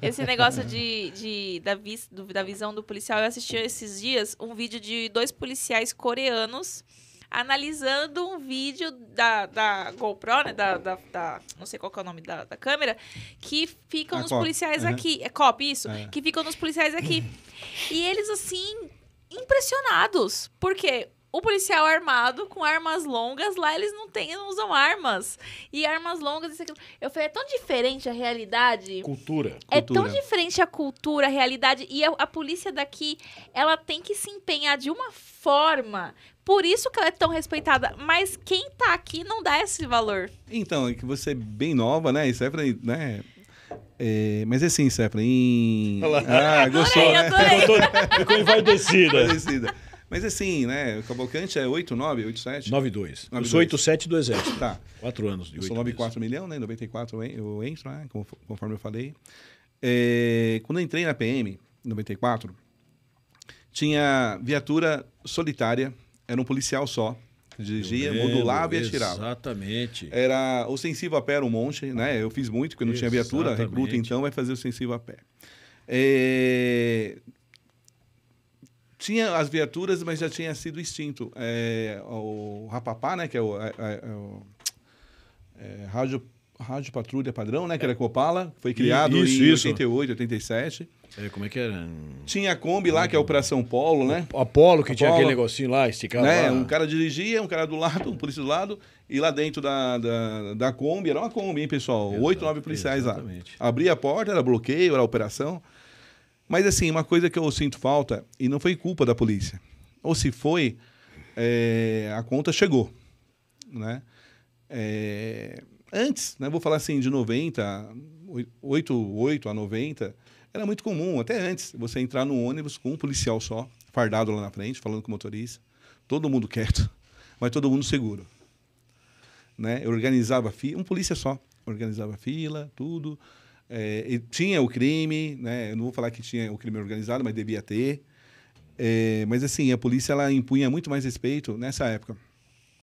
Esse negócio de, de da, do, da visão do policial, eu assisti esses dias um vídeo de dois policiais coreanos analisando um vídeo da, da GoPro, né? Da, da, da não sei qual é o nome da, da câmera, que ficam nos é policiais uhum. aqui. É COP, isso? É. Que ficam nos policiais aqui. E eles, assim, impressionados. Porque o policial armado com armas longas, lá eles não têm, não usam armas. E armas longas, isso aqui. Eu falei, é tão diferente a realidade. Cultura. É cultura. tão diferente a cultura, a realidade. E a, a polícia daqui, ela tem que se empenhar de uma forma por isso que ela é tão respeitada. Mas quem tá aqui não dá esse valor. Então, é que você é bem nova, né? Isso é pra, né? É, mas é assim, Sefra, em... Ah, gostou, adorei. né? Ficou envaidecida. envaidecida. Mas assim, né? O Cavalcante é 8, 9, 8, 7? 9, 2. 9, eu sou 8, 7 do Exército. Tá. Quatro anos. De eu sou 4 milhões, né? 94 eu entro, né? Conforme eu falei. É, quando eu entrei na PM, em 94, tinha viatura solitária, era um policial só. Dirigia, modulava e atirava. Exatamente. Era ostensivo a pé era um monte, né? Eu fiz muito, porque não exatamente. tinha viatura. Recruta, então, vai fazer ostensivo a pé. É, tinha as viaturas, mas já tinha sido extinto. É, o Rapapá, né, que é o, é, é, é o é, rádio, rádio Patrulha Padrão, né, que é. era Copala, foi criado isso, em isso. 88, 87. É, como é que era? Tinha a Kombi lá, que é a Operação Polo, né? O Apolo, que Apolo. tinha aquele negocinho lá, esticado né? lá. Um cara dirigia, um cara do lado, um polícia do lado, e lá dentro da, da, da Kombi, era uma Kombi, hein, pessoal? Oito, nove policiais exatamente. lá. Abria a porta, era bloqueio, era operação. Mas assim, uma coisa que eu sinto falta, e não foi culpa da polícia, ou se foi, é, a conta chegou, né? É, antes, né, vou falar assim, de 90, 88 a 90, era muito comum, até antes, você entrar no ônibus com um policial só, fardado lá na frente, falando com o motorista, todo mundo quieto, mas todo mundo seguro. Né? Eu organizava fila, um polícia só, organizava fila, tudo. É, tinha o crime, né? Eu não vou falar que tinha o crime organizado, mas devia ter. É, mas assim, a polícia ela impunha muito mais respeito nessa época.